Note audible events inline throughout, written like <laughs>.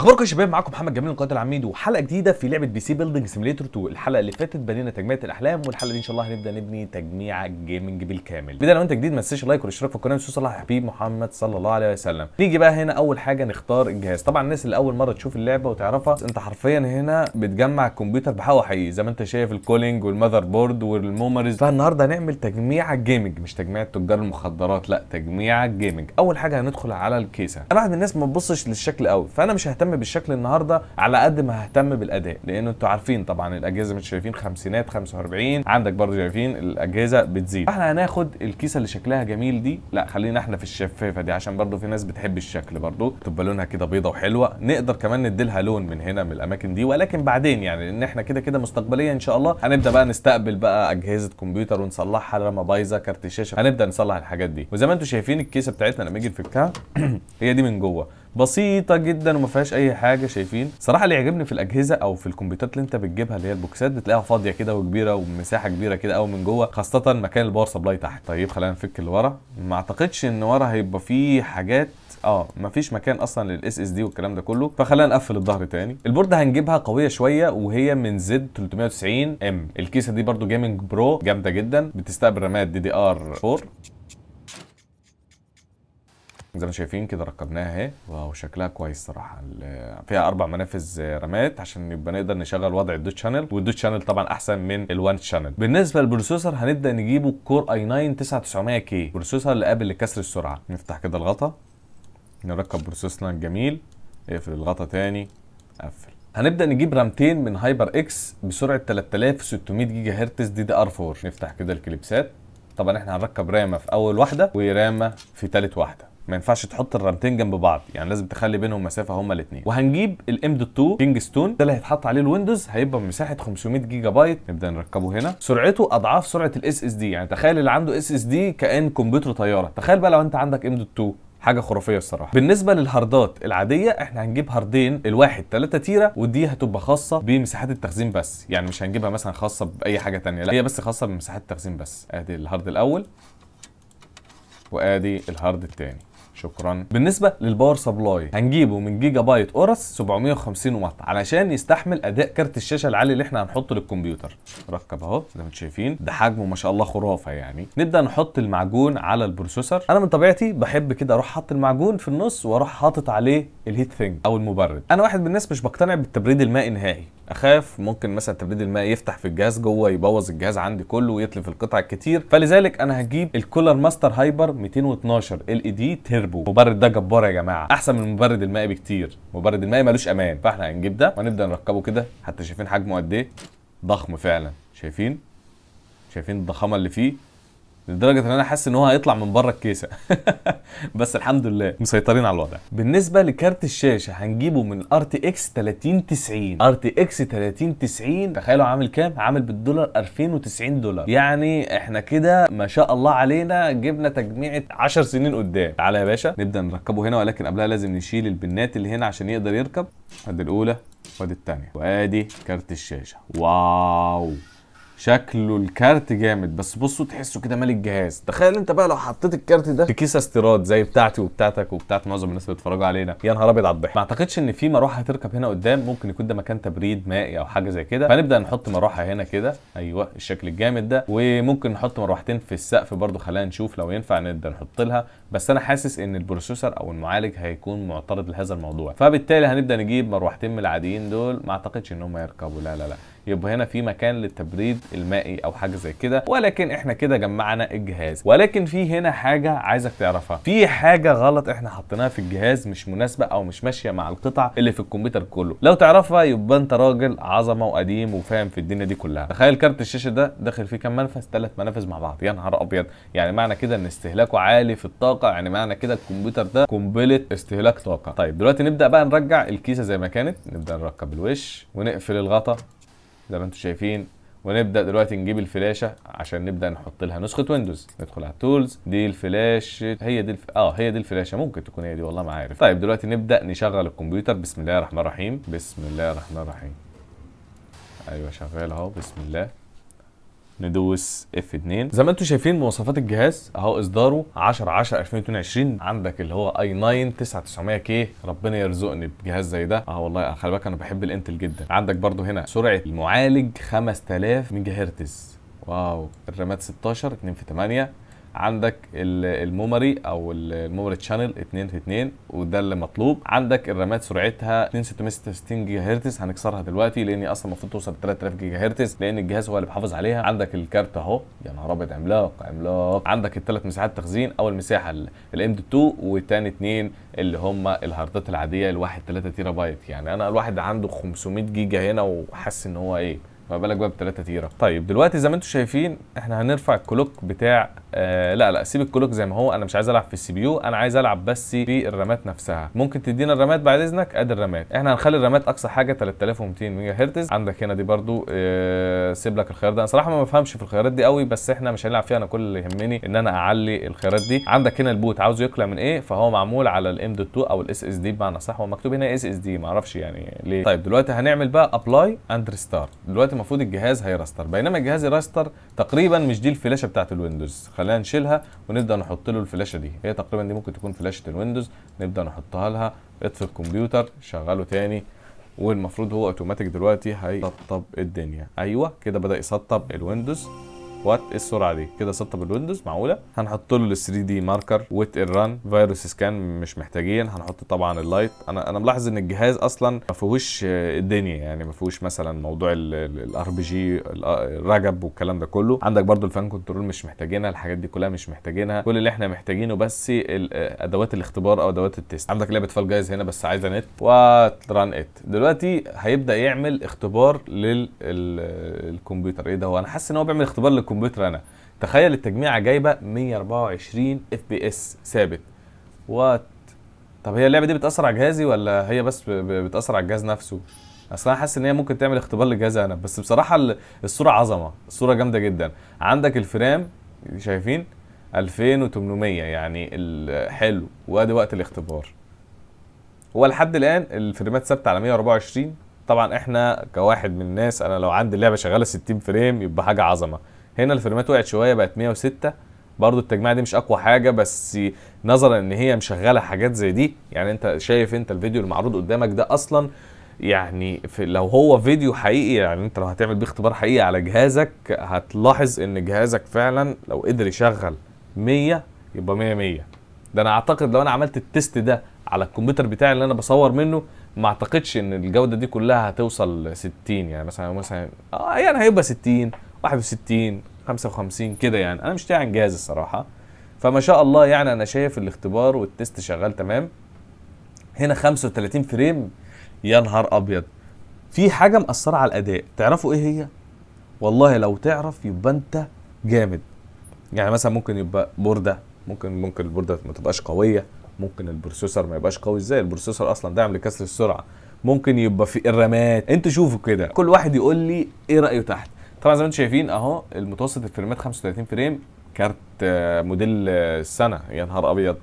اخباركم يا شباب معاكم محمد جميل القائد العميد وحلقه جديده في لعبه بي سي بيلدنج سيميليتور 2 الحلقه اللي فاتت بنينا تجميعه الاحلام والحلقه دي ان شاء الله هنبدا نبني تجميع الجيمنج بالكامل بدا لو انت جديد ما تنساش اللايك والاشتراك في القناه وصوص على حبيب محمد صلى الله عليه وسلم نيجي بقى هنا اول حاجه نختار الجهاز طبعا الناس اللي اول مره تشوف اللعبه وتعرفها انت حرفيا هنا بتجمع الكمبيوتر بحقه حقيقي زي ما انت شايف الكولينج والماذر بورد والميموريز فالنهارده هنعمل تجميع الجيمنج مش تجميع تجار المخدرات لا تجميع الجيمنج اول حاجه هندخل على الكيسه انا واحد من الناس ما بتبصش للشكل قوي فانا مش ههتم بالشكل النهارده على قد ما ههتم بالاداء لان انتوا عارفين طبعا الاجهزه مش شايفين خمسينات 45 عندك برضه شايفين الاجهزه بتزيد احنا هناخد الكيسه اللي شكلها جميل دي لا خلينا احنا في الشفافه دي عشان برضه في ناس بتحب الشكل برضه تبقى لونها كده بيضه وحلوه نقدر كمان نديلها لون من هنا من الاماكن دي ولكن بعدين يعني لان احنا كده كده مستقبليا ان شاء الله هنبدا بقى نستقبل بقى اجهزه كمبيوتر ونصلحها لما بايظه كارت شاشه هنبدا نصلح الحاجات دي وزي ما انتم شايفين الكيسه بتاعتنا لما يجي نفكها <clears throat> هي دي من جوه بسيطه جدا وما فيهاش اي حاجه شايفين صراحه اللي يعجبني في الاجهزه او في الكمبيوترات اللي انت بتجيبها اللي هي البوكسات بتلاقيها فاضيه كده وكبيره ومساحه كبيره كده قوي من جوه خاصه مكان الباور سبلاي تحت طيب خلينا نفك اللي ورا ما اعتقدش ان ورا هيبقى فيه حاجات اه مفيش مكان اصلا للاس اس دي والكلام ده كله فخلينا نقفل الظهر تاني البورده هنجيبها قويه شويه وهي من زد 390 ام الكيسه دي برده جيمنج برو جامده جدا بتستقبل رامات دي دي ار 4 زي ما شايفين كده ركبناها اهي وشكلها كويس صراحه فيها اربع منافذ رامات عشان يبقى نقدر نشغل وضع الدو شانل والدو شانل طبعا احسن من الوان شانل بالنسبه للبروسيسور هنبدا نجيبه كور اي 9 9900 كي بروسيسور اللي قابل لكسر السرعه نفتح كده الغطا نركب بروسيسورنا الجميل اقفل الغطا تاني قفل هنبدا نجيب رامتين من هايبر اكس بسرعه 3600 جيجا هرتز دي دي ار 4 نفتح كده الكليبسات طبعا احنا هنركب رامه في اول واحده ورامه في ثالث واحده ما ينفعش تحط الرامتين جنب بعض يعني لازم تخلي بينهم مسافه هما الاثنين وهنجيب الام دوت 2 كينج ستون ده اللي هيتحط عليه الويندوز هيبقى بمساحه 500 جيجا بايت نبدا نركبه هنا سرعته اضعاف سرعه الاس اس دي يعني تخيل اللي عنده اس اس دي كان كمبيوتر طياره تخيل بقى لو انت عندك ام دوت 2 حاجه خرافيه الصراحه بالنسبه للهاردات العاديه احنا هنجيب هاردين الواحد 3 تيره ودي هتبقى خاصه بمساحات التخزين بس يعني مش هنجيبها مثلا خاصه باي حاجه ثانيه لا هي بس خاصه بمساحات التخزين بس ادي الهارد الاول وادي الهارد الثاني شكرا بالنسبه للباور سبلاي هنجيبه من جيجا بايت اورس 750 واط علشان يستحمل اداء كارت الشاشه العالي اللي احنا هنحطه للكمبيوتر ركب اهو زي ما انتم شايفين ده حجمه ما شاء الله خرافه يعني نبدا نحط المعجون على البروسيسور انا من طبيعتي بحب كده اروح حاطط المعجون في النص واروح حاطط عليه الهيت ثينج او المبرد انا واحد من الناس مش بقتنع بالتبريد المائي نهائي اخاف ممكن مثلا تبريد الماء يفتح في الجهاز جوه يبوظ الجهاز عندي كله ويتلف القطع الكتير فلذلك انا هجيب الكولر ماستر هايبر 212 ال اي دي تيربو المبرد ده جبار يا جماعه احسن من المبرد المائي بكتير مبرد المائي ملوش امان فاحنا هنجيب ده وهنبدا نركبه كده حتى شايفين حجمه قد ايه ضخم فعلا شايفين شايفين الضخامه اللي فيه لدرجه ان انا حاسس ان هو هيطلع من بره الكيسه <laughs> بس الحمد لله مسيطرين على الوضع بالنسبه لكارت الشاشه هنجيبه من ار تي اكس 3090 ار تي اكس 3090 تخيلوا عامل كام عامل بالدولار 2090 دولار يعني احنا كده ما شاء الله علينا جبنا تجميعه 10 سنين قدام تعالى يا باشا نبدا نركبه هنا ولكن قبلها لازم نشيل البنات اللي هنا عشان يقدر يركب ادي الاولى وادي الثانيه وادي كارت الشاشه واو شكله الكارت جامد بس بصوا تحسه كده مال الجهاز تخيل انت بقى لو حطيت الكارت ده في كيسه استيراد زي بتاعتي وبتاعتك وبتاعت معظم الناس اللي بيتفرجوا علينا يا نهار ابيض على الضحك ما اعتقدش ان في مروحه هتركب هنا قدام ممكن يكون ده مكان تبريد مائي او حاجه زي كده فنبدا نحط مروحه هنا كده ايوه الشكل الجامد ده وممكن نحط مروحتين في السقف برده خلينا نشوف لو ينفع نبدا نحط لها بس انا حاسس ان البروسيسور او المعالج هيكون معترض لهذا الموضوع فبالتالي هنبدا نجيب مروحتين من العاديين دول ما اعتقدش ان هم يركبوا لا لا لا يبقى هنا في مكان للتبريد المائي او حاجه زي كده ولكن احنا كده جمعنا الجهاز ولكن في هنا حاجه عايزك تعرفها في حاجه غلط احنا حطيناها في الجهاز مش مناسبه او مش ماشيه مع القطع اللي في الكمبيوتر كله لو تعرفها يبقى انت راجل عظمه وقديم وفاهم في الدنيا دي كلها تخيل كارت الشاشه ده داخل فيه كام منفس ثلاث منافذ مع بعض يا نهار ابيض يعني معنى كده ان استهلاكه عالي في الطاقه يعني معنى كده الكمبيوتر ده قنبله استهلاك طاقه طيب دلوقتي نبدا بقى نرجع الكيسه زي ما كانت نبدا نركب الوش ونقفل الغطا زي ما انتم شايفين ونبدا دلوقتي نجيب الفلاشه عشان نبدا نحط لها نسخه ويندوز ندخل على التولز دي الفلاشه هي دي الف... اه هي دي الفلاشه ممكن تكون هي دي والله ما عارف طيب دلوقتي نبدا نشغل الكمبيوتر بسم الله الرحمن الرحيم بسم الله الرحمن الرحيم ايوه شغال اهو بسم الله ندوس اف 2 زي ما انتم شايفين مواصفات الجهاز اهو اصداره 10 10 2022 عندك اللي هو اي 9 9900 كي ربنا يرزقني بجهاز زي ده اه والله خلي بالك انا بحب الانتل جدا عندك برده هنا سرعه المعالج 5000 ميجا هرتز واو الرامات 16 2 في 8 عندك الميموري او الميموري تشانل 2 في 2 وده اللي مطلوب عندك الرامات سرعتها 2666 جيجا هرتز هنكسرها دلوقتي لان اصلا المفروض توصل 3000 جيجا هرتز لان الجهاز هو اللي بيحافظ عليها عندك الكارت اهو يا نهار ابيض عملاق عملاق عندك الثلاث مساحات تخزين اول مساحه الام دي 2 وثاني اثنين اللي هم الهاردات العاديه الواحد 3 تيرا بايت يعني انا الواحد عنده 500 جيجا هنا وحاسس ان هو ايه فما بالك بقى بثلاثه تيره طيب دلوقتي زي ما انتم شايفين احنا هنرفع الكلوك بتاع آه لا لا سيب الكلوك زي ما هو انا مش عايز العب في السي بي يو انا عايز العب بس في الرامات نفسها ممكن تدينا الرامات بعد اذنك ادي الرامات احنا هنخلي الرامات اقصى حاجه 3200 ميجا هرتز عندك هنا دي برده آه سيب لك الخيار ده انا صراحه ما بفهمش في الخيارات دي قوي بس احنا مش هنلعب فيها انا كل اللي يهمني ان انا اعلي الخيارات دي عندك هنا البوت عاوزه يقلع من ايه فهو معمول على الام دوت 2 او الاس اس دي بمعنى صح هو مكتوب هنا اس اس دي ما اعرفش يعني ليه طيب دلوقتي هنعمل بقى ابلاي اند ريستارت دلوقتي المفروض الجهاز هيراستر بينما الجهاز يراستر تقريبا مش دي الفلاشه بتاعه الويندوز خلينا نشيلها ونبدا نحط له الفلاشه دي هي تقريبا دي ممكن تكون فلاشه الويندوز نبدا نحطها لها اطفي الكمبيوتر شغله تاني والمفروض هو اوتوماتيك دلوقتي هيسطب الدنيا ايوه كده بدا يسطب الويندوز وات السرعه دي كده سطب الويندوز معقوله هنحط له ال 3 دي ماركر ويت الران فيروس سكان مش محتاجين هنحط طبعا اللايت انا انا ملاحظ ان الجهاز اصلا ما فيهوش الدنيا يعني ما فيهوش مثلا موضوع الار بي جي الرجب والكلام ده كله عندك برده الفان كنترول مش محتاجينها الحاجات دي كلها مش محتاجينها كل اللي احنا محتاجينه بس ادوات الاختبار او ادوات التست عندك لعبه فال جايز هنا بس عايزه نت وران ات دلوقتي هيبدا يعمل اختبار للكمبيوتر ايه ده هو انا حاسس ان هو بيعمل اختبار الكمبيوتر انا تخيل التجميعه جايبه 124 اف بي اس ثابت وات طب هي اللعبه دي بتاثر على جهازي ولا هي بس بتاثر على الجهاز نفسه اصل انا حاسس ان هي ممكن تعمل اختبار للجهاز انا بس بصراحه الصوره عظمه الصوره جامده جدا عندك الفرام شايفين 2800 يعني حلو وادي وقت الاختبار هو لحد الان الفريمات ثابته على 124 طبعا احنا كواحد من الناس انا لو عندي اللعبه شغاله 60 فريم يبقى حاجه عظمه هنا الفريمات وقعت شويه بقت 106 برضو التجميعه دي مش اقوى حاجه بس نظرا ان هي مشغله حاجات زي دي يعني انت شايف انت الفيديو المعروض قدامك ده اصلا يعني في لو هو فيديو حقيقي يعني انت لو هتعمل بيه اختبار حقيقي على جهازك هتلاحظ ان جهازك فعلا لو قدر يشغل 100 يبقى 100 100 ده انا اعتقد لو انا عملت التست ده على الكمبيوتر بتاعي اللي انا بصور منه ما اعتقدش ان الجوده دي كلها هتوصل 60 يعني مثلا مثلا اه يعني هيبقى 60 61 55 كده يعني انا مش عن جهاز الصراحه فما شاء الله يعني انا شايف الاختبار والتست شغال تمام هنا 35 فريم يا نهار ابيض في حاجه مأثره على الاداء تعرفوا ايه هي والله لو تعرف يبقى انت جامد يعني مثلا ممكن يبقى بورده ممكن ممكن البورده ما تبقاش قويه ممكن البروسيسور ما يبقاش قوي ازاي البروسيسور اصلا داعم لكسر السرعه ممكن يبقى في الرامات انتوا شوفوا كده كل واحد يقول لي ايه رايه تحت طبعا زي ما انتم شايفين اهو المتوسط الفريمات 35 فريم كارت آه، موديل آه، السنه يا نهار ابيض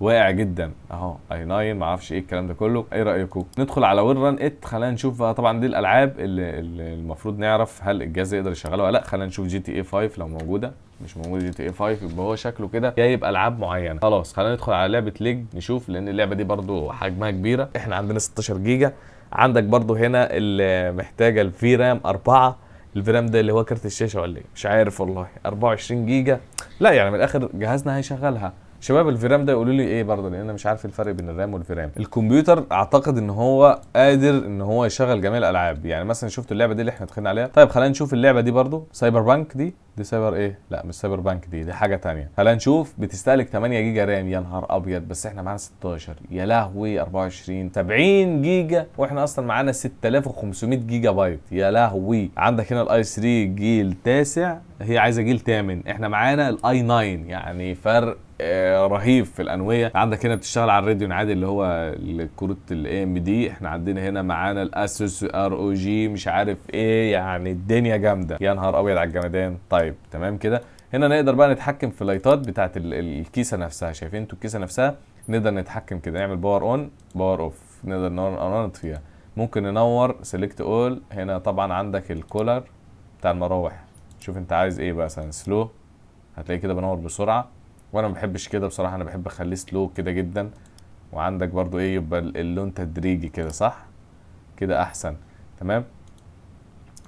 واقع جدا اهو اي 9 ما اعرفش ايه الكلام ده كله ايه رايكم ندخل على وين ران ات خلينا نشوف طبعا دي الالعاب اللي, اللي المفروض نعرف هل الجهاز يقدر يشغلها ولا لا خلينا نشوف جي تي اي 5 لو موجوده مش موجود جي تي اي 5 يبقى هو شكله كده جايب العاب معينه خلاص خلينا ندخل على لعبه ليج نشوف لان اللعبه دي برده حجمها كبيره احنا عندنا 16 جيجا عندك برده هنا اللي محتاجه الفي رام 4 الفرام ده اللي هو كارت الشاشه ولا ايه مش عارف والله 24 جيجا لا يعني من الاخر جهازنا هيشغلها شباب الفيرام ده يقولوا لي ايه برضه لان انا مش عارف الفرق بين الرام والفيرام الكمبيوتر اعتقد ان هو قادر ان هو يشغل جميع الالعاب يعني مثلا شفت اللعبه دي اللي احنا داخلين عليها طيب خلينا نشوف اللعبه دي برضه سايبر بانك دي دي سايبر ايه لا مش سايبر بانك دي دي حاجه ثانيه خلينا نشوف بتستهلك 8 جيجا رام يا نهار ابيض بس احنا معانا 16 يا لهوي 24 70 جيجا واحنا اصلا معانا 6500 جيجا بايت يا لهوي عندك هنا الاي 3 جيل تاسع هي عايزه جيل ثامن احنا معانا الاي 9 يعني فرق آه، رهيب في الانويه عندك هنا بتشتغل على الراديو عادي اللي هو كروت الاي ام دي احنا عندنا هنا معانا الاسوس ار او جي مش عارف ايه يعني الدنيا جامده يا نهار ابيض على الجمدان طيب تمام كده هنا نقدر بقى نتحكم في اللايتات بتاعه الكيسه نفسها شايفين انتوا الكيسه نفسها نقدر نتحكم كده نعمل باور اون باور اوف نقدر ننور اون ممكن ننور سيلكت اول هنا طبعا عندك الكولر بتاع المراوح شوف انت عايز ايه بقى سلو هتلاقيه كده بنور بسرعه وانا ما بحبش كده بصراحه انا بحب اخليه سلو كده جدا وعندك برضو ايه يبقى اللون تدريجي كده صح كده احسن تمام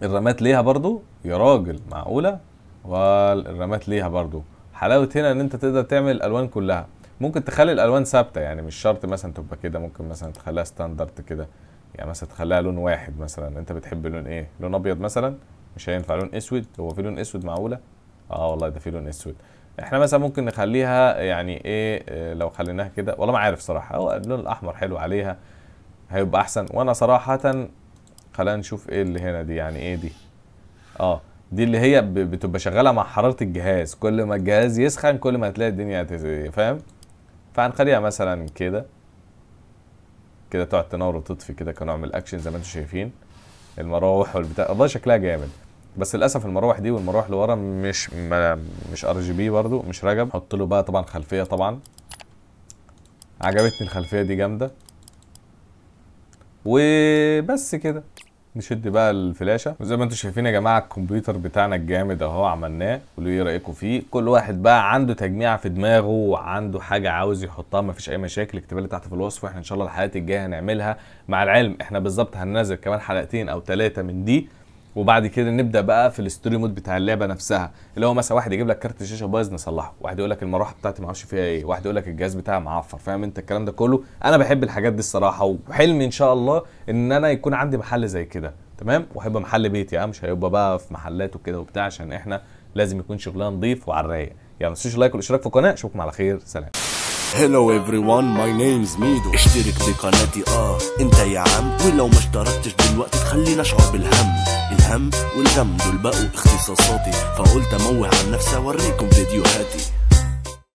الرمات ليها برضو يا راجل معقوله والرمات ليها برضو حلاوه هنا ان انت تقدر تعمل الالوان كلها ممكن تخلي الالوان ثابته يعني مش شرط مثلا تبقى كده ممكن مثلا تخليها ستاندرد كده يعني مثلا تخليها لون واحد مثلا انت بتحب لون ايه لون ابيض مثلا مش هينفع لون اسود هو في لون اسود معقوله اه والله ده في لون اسود احنا مثلا ممكن نخليها يعني ايه آه، لو خليناها كده والله ما عارف صراحه هو اللون الاحمر حلو عليها هيبقى احسن وانا صراحه خلينا نشوف ايه اللي هنا دي يعني ايه دي اه دي اللي هي بتبقى شغاله مع حراره الجهاز كل ما الجهاز يسخن كل ما هتلاقي الدنيا فاهم فهنخليها مثلا كده كده تقعد تنور وتطفي كده كنوع من الاكشن زي ما انتم شايفين المراوح والبتاع والله شكلها جامد بس للاسف المراوح دي والمراوح اللي ورا مش مش ار جي بي برده مش رجب حط له بقى طبعا خلفيه طبعا عجبتني الخلفيه دي جامده وبس كده نشد بقى الفلاشه وزي ما انتم شايفين يا جماعه الكمبيوتر بتاعنا الجامد اهو عملناه قولوا ايه رايكم فيه كل واحد بقى عنده تجميعه في دماغه وعنده حاجه عاوز يحطها مفيش اي مشاكل اكتبها لي تحت في الوصف واحنا ان شاء الله الحلقات الجايه هنعملها مع العلم احنا بالظبط هننزل كمان حلقتين او ثلاثه من دي وبعد كده نبدا بقى في الاستوري مود بتاع اللعبه نفسها اللي هو مثلا واحد يجيب لك كارت الشاشه بايظ نصلحه واحد يقول لك المروحه بتاعتي ما اعرفش فيها ايه واحد يقول لك الجهاز بتاعي معفر فاهم انت الكلام ده كله انا بحب الحاجات دي الصراحه وحلمي ان شاء الله ان انا يكون عندي محل زي كده تمام واحب محل بيتي يعني مش هيبقى بقى في محلات وكده وبتاع عشان احنا لازم يكون شغلنا نظيف وعلى الرايق يعني ما تنسوش اللايك والاشتراك في القناه اشوفكم على خير سلام هلو ايفري my ماي نيمز ميدو اشترك قناتي اه انت يا عم ولو ما اشتركتش دلوقتي تخليني اشعر بالهم الهم والغم دول بقوا اختصاصاتي فقلت اموه عن نفسي اوريكم فيديوهاتي